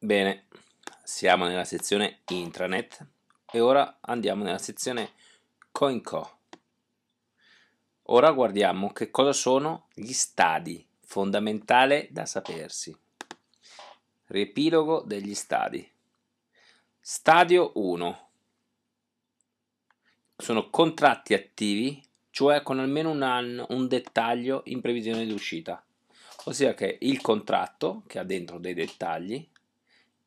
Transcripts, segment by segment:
Bene, siamo nella sezione intranet e ora andiamo nella sezione CoinCo. Ora guardiamo che cosa sono gli stadi, fondamentale da sapersi. Riepilogo degli stadi. Stadio 1. Sono contratti attivi, cioè con almeno un anno, un dettaglio in previsione di uscita. Ossia che il contratto, che ha dentro dei dettagli,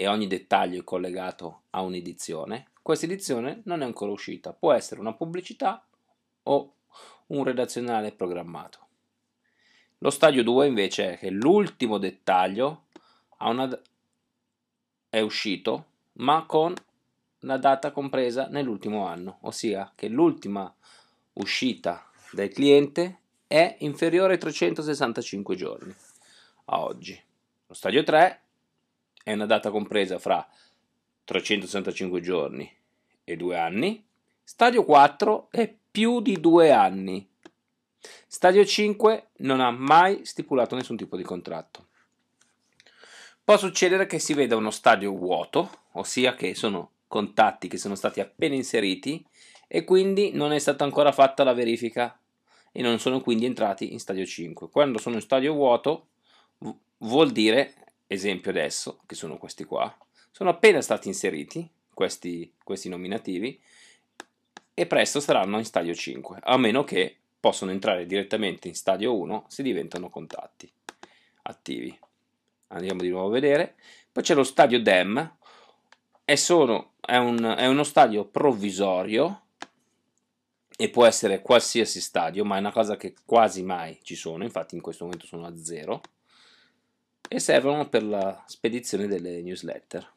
e ogni dettaglio è collegato a un'edizione, questa edizione non è ancora uscita, può essere una pubblicità o un redazionale programmato. Lo stadio 2 invece è che l'ultimo dettaglio è uscito ma con la data compresa nell'ultimo anno, ossia che l'ultima uscita del cliente è inferiore ai 365 giorni a oggi. Lo stadio 3 è una data compresa fra 365 giorni e 2 anni, stadio 4 è più di 2 anni, stadio 5 non ha mai stipulato nessun tipo di contratto. Può succedere che si veda uno stadio vuoto, ossia che sono contatti che sono stati appena inseriti e quindi non è stata ancora fatta la verifica e non sono quindi entrati in stadio 5. Quando sono in stadio vuoto vuol dire esempio adesso, che sono questi qua, sono appena stati inseriti, questi, questi nominativi, e presto saranno in stadio 5, a meno che possono entrare direttamente in stadio 1 se diventano contatti attivi. Andiamo di nuovo a vedere. Poi c'è lo stadio DEM, è, solo, è, un, è uno stadio provvisorio e può essere qualsiasi stadio, ma è una cosa che quasi mai ci sono, infatti in questo momento sono a zero e servono per la spedizione delle newsletter.